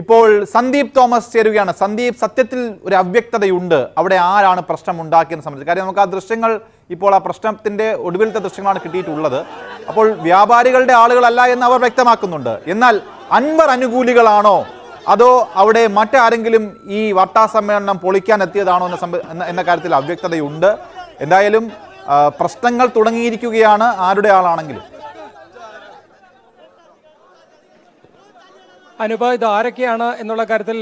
ഇപ്പോൾ സന്ദീപ് തോമസ് ചേരുകയാണ് സന്ദീപ് സത്യത്തിൽ ഒരു അവ്യക്തതയുണ്ട് അവിടെ ആരാണ് പ്രശ്നം ഉണ്ടാക്കിയെന്ന് സംബന്ധിച്ച് കാര്യം നമുക്ക് ആ ദൃശ്യങ്ങൾ ഇപ്പോൾ ആ പ്രശ്നത്തിന്റെ ഒടുവിലത്തെ ദൃശ്യങ്ങളാണ് കിട്ടിയിട്ടുള്ളത് അപ്പോൾ വ്യാപാരികളുടെ ആളുകളല്ല എന്ന് അവർ വ്യക്തമാക്കുന്നുണ്ട് എന്നാൽ അൻവർ അനുകൂലികളാണോ അതോ അവിടെ മറ്റാരെങ്കിലും ഈ വാർത്താ സമ്മേളനം പൊളിക്കാൻ എത്തിയതാണോ എന്ന എന്ന കാര്യത്തിൽ അവ്യക്തതയുണ്ട് എന്തായാലും പ്രശ്നങ്ങൾ തുടങ്ങിയിരിക്കുകയാണ് ആരുടെ ആളാണെങ്കിലും അനുപ ഇത് ആരൊക്കെയാണ് എന്നുള്ള കാര്യത്തിൽ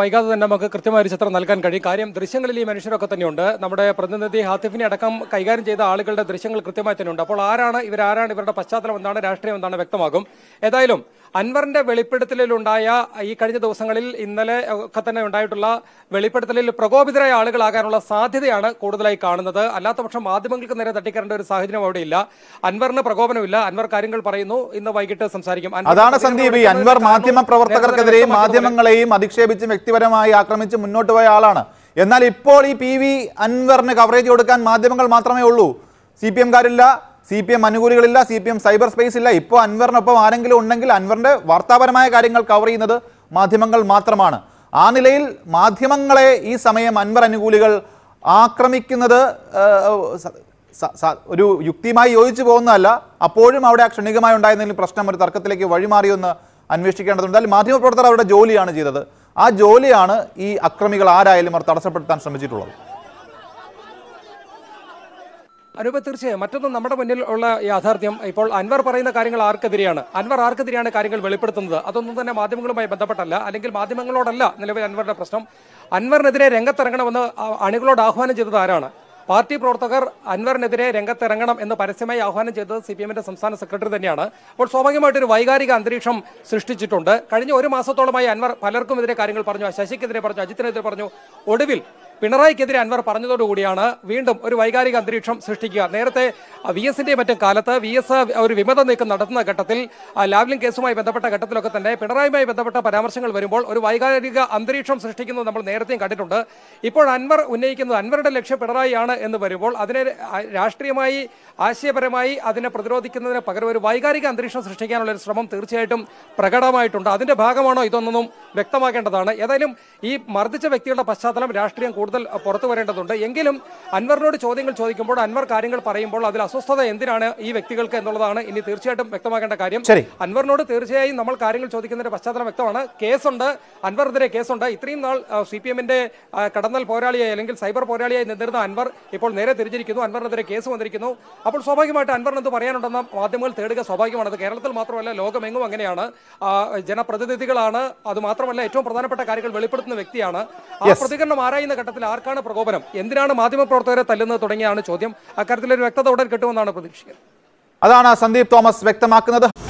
വൈകാതെ തന്നെ നമുക്ക് കൃത്യമായ ഒരു ചിത്രം നൽകാൻ കഴിയും കാര്യം ദൃശ്യങ്ങളിൽ ഈ മനുഷ്യരൊക്കെ തന്നെയുണ്ട് നമ്മുടെ പ്രതിനിധി ഹാത്തിഫിനെ അടക്കം കൈകാര്യം ചെയ്ത ആളുകളുടെ ദൃശ്യങ്ങൾ കൃത്യമായി തന്നെയുണ്ട് അപ്പോൾ ആരാണ് ഇവരാരാണ് ഇവരുടെ പശ്ചാത്തലം എന്താണ് രാഷ്ട്രീയം എന്താണ് വ്യക്തമാകും ഏതായാലും അൻവറിന്റെ വെളിപ്പെടുത്തലിലുണ്ടായ ഈ കഴിഞ്ഞ ദിവസങ്ങളിൽ ഇന്നലെ ഒക്കെ തന്നെ ഉണ്ടായിട്ടുള്ള വെളിപ്പെടുത്തലിൽ പ്രകോപിതരായ ആളുകളാകാനുള്ള സാധ്യതയാണ് കൂടുതലായി കാണുന്നത് അല്ലാത്തപക്ഷം മാധ്യമങ്ങൾക്ക് നേരെ തട്ടിക്കേണ്ട ഒരു സാഹചര്യം അവിടെയില്ല അൻവറിന് പ്രകോപനമില്ല അൻവർ കാര്യങ്ങൾ പറയുന്നു ഇന്ന് വൈകിട്ട് സംസാരിക്കും അതാണ് സന്ദീപ് ഈ അൻവർ മാധ്യമ പ്രവർത്തകർക്കെതിരെയും മാധ്യമങ്ങളെയും അധിക്ഷേപിച്ച് വ്യക്തിപരമായി ആക്രമിച്ച് മുന്നോട്ട് പോയ ആളാണ് എന്നാൽ ഇപ്പോൾ ഈ പി വി അൻവറിന് കവറേജ് കൊടുക്കാൻ മാധ്യമങ്ങൾ മാത്രമേ ഉള്ളൂ സി പി എംകാരില്ല സി പി എം അനുകൂലികളില്ല C P M cyber space ഇല്ല ഇപ്പോൾ അൻവറിനൊപ്പം ആരെങ്കിലും ഉണ്ടെങ്കിൽ അൻവറിൻ്റെ വാർത്താപരമായ കാര്യങ്ങൾ കവർ ചെയ്യുന്നത് മാധ്യമങ്ങൾ മാത്രമാണ് ആ നിലയിൽ മാധ്യമങ്ങളെ ഈ സമയം അൻവർ അനുകൂലികൾ ആക്രമിക്കുന്നത് ഒരു യുക്തിയുമായി യോജിച്ചു പോകുന്നതല്ല അപ്പോഴും അവിടെ ആ ക്ഷണികമായി ഉണ്ടായിരുന്നെങ്കിലും പ്രശ്നം ഒരു തർക്കത്തിലേക്ക് വഴിമാറിയൊന്ന് അന്വേഷിക്കേണ്ടതുണ്ട് അതിൽ മാധ്യമപ്രവർത്തകർ അവരുടെ ജോലിയാണ് ചെയ്തത് ആ ജോലിയാണ് ഈ അക്രമികൾ ആരായാലും അവർ തടസ്സപ്പെടുത്താൻ ശ്രമിച്ചിട്ടുള്ളത് അനുപ തീർച്ചയായും മറ്റൊന്നും നമ്മുടെ മുന്നിൽ ഉള്ള യാഥാർത്ഥ്യം ഇപ്പോൾ അൻവർ പറയുന്ന കാര്യങ്ങൾ ആർക്കെതിരെയാണ് അൻവർ ആർക്കെതിരെയാണ് കാര്യങ്ങൾ വെളിപ്പെടുത്തുന്നത് അതൊന്നും തന്നെ മാധ്യമങ്ങളുമായി ബന്ധപ്പെട്ടല്ല അല്ലെങ്കിൽ മാധ്യമങ്ങളോടല്ല നിലവിൽ അൻവറിന്റെ പ്രശ്നം അൻവറിനെതിരെ രംഗത്തിറങ്ങണമെന്ന് അണികളോട് ആഹ്വാനം ചെയ്തത് ആരാണ് പാർട്ടി പ്രവർത്തകർ അൻവറിനെതിരെ രംഗത്തിറങ്ങണം എന്ന് പരസ്യമായി ആഹ്വാനം ചെയ്തത് സി പി എമ്മിന്റെ സംസ്ഥാന സെക്രട്ടറി തന്നെയാണ് അപ്പോൾ സ്വാഭാവികമായിട്ടൊരു വൈകാരിക അന്തരീക്ഷം സൃഷ്ടിച്ചിട്ടുണ്ട് കഴിഞ്ഞ ഒരു മാസത്തോളമായി അൻവർ പലർക്കും എതിരെ കാര്യങ്ങൾ പറഞ്ഞു ശശിക്കെതിരെ പറഞ്ഞു അജിത്തിനെതിരെ പറഞ്ഞു ഒടുവിൽ പിണറായിക്കെതിരെ അൻവർ പറഞ്ഞതോടുകൂടിയാണ് വീണ്ടും ഒരു വൈകാരിക അന്തരീക്ഷം സൃഷ്ടിക്കുക നേരത്തെ വി എസിന്റെ മറ്റും കാലത്ത് വി എസ് ഒരു വിമത നീക്കം നടത്തുന്ന ഘട്ടത്തിൽ ലാവ്ലിംഗ് കേസുമായി ബന്ധപ്പെട്ട ഘട്ടത്തിലൊക്കെ തന്നെ പിണറായിയുമായി ബന്ധപ്പെട്ട പരാമർശങ്ങൾ വരുമ്പോൾ ഒരു വൈകാരിക അന്തരീക്ഷം സൃഷ്ടിക്കുന്നത് നമ്മൾ നേരത്തെയും കണ്ടിട്ടുണ്ട് ഇപ്പോൾ അൻവർ ഉന്നയിക്കുന്നത് അൻവറുടെ ലക്ഷ്യം പിണറായിയാണ് എന്ന് വരുമ്പോൾ അതിനെ രാഷ്ട്രീയമായി ആശയപരമായി അതിനെ പ്രതിരോധിക്കുന്നതിന് പകരം ഒരു വൈകാരിക അന്തരീക്ഷം സൃഷ്ടിക്കാനുള്ള ഒരു ശ്രമം തീർച്ചയായിട്ടും പ്രകടമായിട്ടുണ്ട് അതിന്റെ ഭാഗമാണോ ഇതൊന്നും വ്യക്തമാക്കേണ്ടതാണ് ഏതായാലും ഈ മർദ്ദിച്ച വ്യക്തികളുടെ പശ്ചാത്തലം രാഷ്ട്രീയം കൂടുതൽ കൂടുതൽ പുറത്തു വരേണ്ടതുണ്ട് എങ്കിലും അൻവറിനോട് ചോദ്യങ്ങൾ ചോദിക്കുമ്പോൾ അൻവർ കാര്യങ്ങൾ പറയുമ്പോൾ അതിൽ അസ്വസ്ഥത എന്തിനാണ് ഈ വ്യക്തികൾക്ക് എന്നുള്ളതാണ് ഇനി തീർച്ചയായിട്ടും വ്യക്തമാക്കേണ്ട കാര്യം അൻവറിനോട് തീർച്ചയായും നമ്മൾ കാര്യങ്ങൾ ചോദിക്കുന്നതിന്റെ പശ്ചാത്തലം വ്യക്തമാണ് കേസുണ്ട് അൻവറിനെതിരെ കേസുണ്ട് ഇത്രയും നാൾ സി പി എമ്മിന്റെ കടന്നൽ പോരാളിയായി അല്ലെങ്കിൽ സൈബർ പോരാളിയായി നിന്നിരുന്ന അൻവർ ഇപ്പോൾ നേരെ തിരിച്ചിരിക്കുന്നു അൻവറിനെതിരെ കേസ് വന്നിരിക്കുന്നു അപ്പോൾ സ്വാഭാവികമായിട്ട് അൻവറിന് എന്ത് പറയാനുണ്ടെന്ന് മാധ്യമങ്ങൾ തേടുക സ്വാഭാവികമാണ് അത് കേരളത്തിൽ മാത്രമല്ല ലോകമെങ്ങും അങ്ങനെയാണ് ജനപ്രതിനിധികളാണ് അത് മാത്രമല്ല ഏറ്റവും പ്രധാനപ്പെട്ട കാര്യങ്ങൾ വെളിപ്പെടുത്തുന്ന വ്യക്തിയാണ് ആ പ്രതികരണം ആരായുന്ന ഘട്ടത്തിൽ തെരഞ്ഞെടുപ്പിൽ ആർക്കാണ് പ്രകോപനം എന്തിനാണ് മാധ്യമപ്രവർത്തകരെ തല്ലുന്നത് തുടങ്ങിയാണ് ചോദ്യം ഒരു വ്യക്തത ഉടൻ കിട്ടുമെന്നാണ് പ്രതീക്ഷിക്കുന്നത് അതാണ് സന്ദീപ് തോമസ് വ്യക്തമാക്കുന്നത്